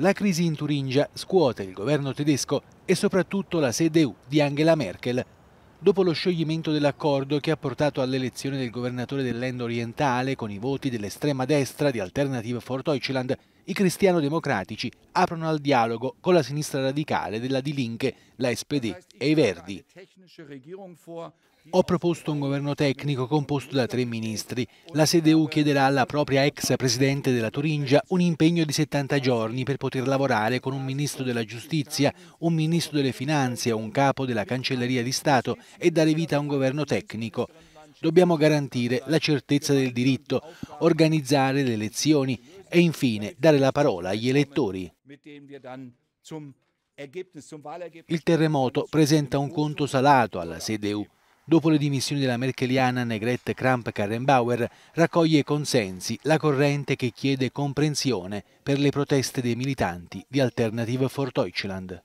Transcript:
La crisi in Turingia scuote il governo tedesco e soprattutto la CDU di Angela Merkel. Dopo lo scioglimento dell'accordo che ha portato all'elezione del governatore dell'End orientale con i voti dell'estrema destra di Alternative for Deutschland, i cristiano-democratici aprono al dialogo con la sinistra radicale della Die Linke, la SPD ecco, e i Verdi. Ho proposto un governo tecnico composto da tre ministri. La CDU chiederà alla propria ex presidente della Turingia un impegno di 70 giorni per poter lavorare con un ministro della giustizia, un ministro delle finanze, un capo della cancelleria di Stato e dare vita a un governo tecnico dobbiamo garantire la certezza del diritto, organizzare le elezioni e infine dare la parola agli elettori. Il terremoto presenta un conto salato alla CDU. Dopo le dimissioni della merkeliana Negrette Kramp-Karrenbauer raccoglie consensi la corrente che chiede comprensione per le proteste dei militanti di Alternative for Deutschland.